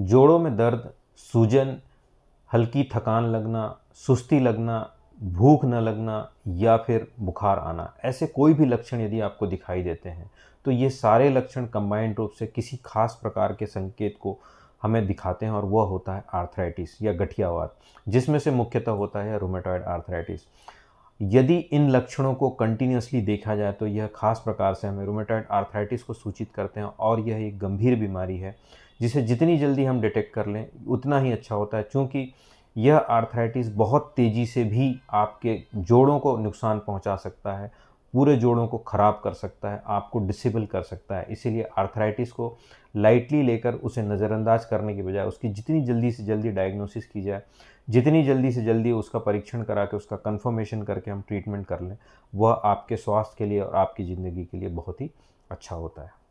जोड़ों में दर्द सूजन हल्की थकान लगना सुस्ती लगना भूख न लगना या फिर बुखार आना ऐसे कोई भी लक्षण यदि आपको दिखाई देते हैं तो ये सारे लक्षण कंबाइंड रूप से किसी खास प्रकार के संकेत को हमें दिखाते हैं और वह होता है आर्थराइटिस या गठियावाद जिसमें से मुख्यतः होता है रोमेटॉयड आर्थराइटिस यदि इन लक्षणों को कंटिन्यूसली देखा जाए तो यह खास प्रकार से हमें रोमेटॉयड आर्थराइटिस को सूचित करते हैं और यह एक गंभीर बीमारी है जिसे जितनी जल्दी हम डिटेक्ट कर लें उतना ही अच्छा होता है क्योंकि यह आर्थराइटिस बहुत तेज़ी से भी आपके जोड़ों को नुकसान पहुंचा सकता है पूरे जोड़ों को ख़राब कर सकता है आपको डिसेबल कर सकता है इसीलिए आर्थराइटिस को लाइटली लेकर उसे नज़रअंदाज करने के बजाय उसकी जितनी जल्दी से जल्दी डायग्नोसिस की जाए जितनी जल्दी से जल्दी उसका परीक्षण करा के उसका कन्फर्मेशन करके हम ट्रीटमेंट कर लें वह आपके स्वास्थ्य के लिए और आपकी ज़िंदगी के लिए बहुत ही अच्छा होता है